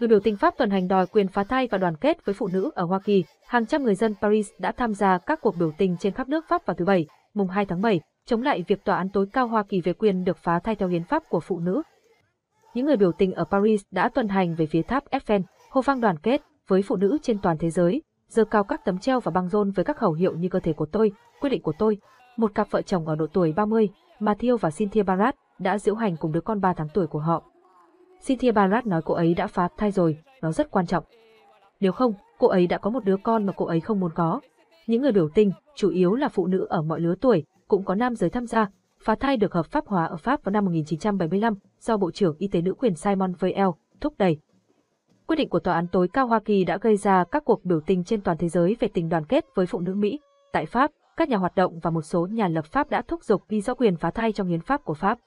Người biểu tình Pháp tuần hành đòi quyền phá thai và đoàn kết với phụ nữ ở Hoa Kỳ, hàng trăm người dân Paris đã tham gia các cuộc biểu tình trên khắp nước Pháp vào thứ Bảy, mùng 2 tháng 7, chống lại việc tòa án tối cao Hoa Kỳ về quyền được phá thai theo hiến pháp của phụ nữ. Những người biểu tình ở Paris đã tuần hành về phía tháp Eiffel, hô vang đoàn kết với phụ nữ trên toàn thế giới, giơ cao các tấm treo và băng rôn với các khẩu hiệu như cơ thể của tôi, quyết định của tôi. Một cặp vợ chồng ở độ tuổi 30, Mathieu và Cynthia Barat, đã diễu hành cùng đứa con 3 tháng tuổi của họ. Cynthia Barrat nói cô ấy đã phá thai rồi, nó rất quan trọng. Nếu không, cô ấy đã có một đứa con mà cô ấy không muốn có. Những người biểu tình, chủ yếu là phụ nữ ở mọi lứa tuổi, cũng có nam giới tham gia. Phá thai được hợp pháp hóa ở Pháp vào năm 1975 do Bộ trưởng Y tế nữ quyền Simon Veil thúc đẩy. Quyết định của Tòa án tối cao Hoa Kỳ đã gây ra các cuộc biểu tình trên toàn thế giới về tình đoàn kết với phụ nữ Mỹ. Tại Pháp, các nhà hoạt động và một số nhà lập pháp đã thúc giục ghi rõ quyền phá thai trong hiến pháp của Pháp.